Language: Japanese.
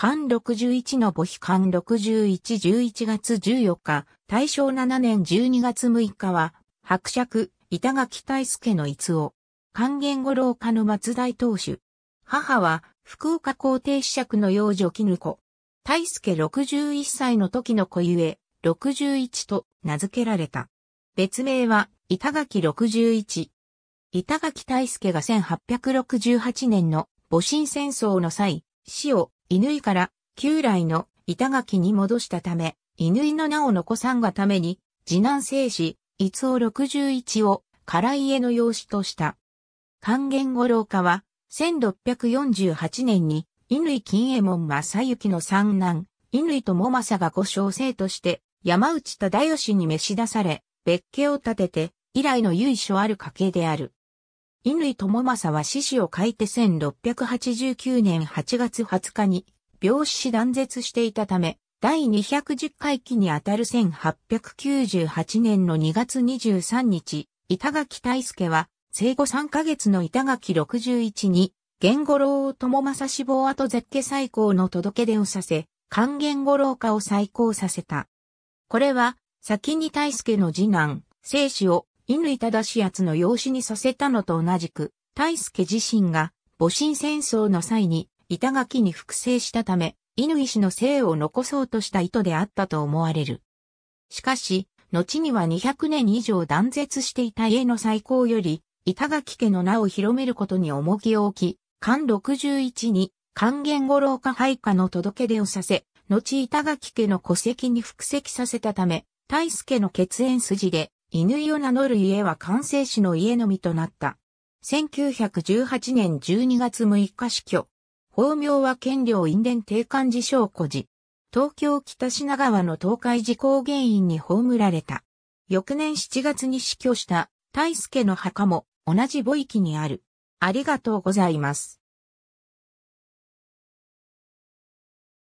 六61の母碑六6 1 1一月14日、大正7年12月6日は、伯爵、板垣大助の逸を、還元五郎家の松代当主。母は、福岡皇帝子爵の幼女絹子。大助61歳の時の子ゆえ、61と名付けられた。別名は、板垣61。板垣大助が1868年の戊辰戦争の際、死を乾から旧来の板垣に戻したため、乾の名を残さんがために、次男聖子、伊津六十一を、唐家の養子とした。還元五郎家は、1648年に、乾金右衛門正幸の三男、乾友政がご小生として、山内忠義に召し出され、別家を建てて、以来の由緒ある家系である。乾友正は死死を書いて1689年8月20日に病死し断絶していたため、第210回期にあたる1898年の2月23日、板垣大助は生後3ヶ月の板垣61に、元五郎友正死亡後絶家再興の届け出をさせ、還元五郎家を再興させた。これは、先に大助の次男、生死を犬類正し奴の養子にさせたのと同じく、大助自身が、戊辰戦争の際に、板垣に複製したため、犬医氏の姓を残そうとした意図であったと思われる。しかし、後には200年以上断絶していた家の再興より、板垣家の名を広めることに重きを置き、漢61に、還元五郎家配下の届け出をさせ、後板垣家の戸籍に復籍させたため、大助の血縁筋で、犬を名乗る家は完成市の家のみとなった。1918年12月6日死去。法名は県領因伝定官寺小古寺。東京北品川の東海事故原因に葬られた。翌年7月に死去した大輔の墓も同じ母域にある。ありがとうございます。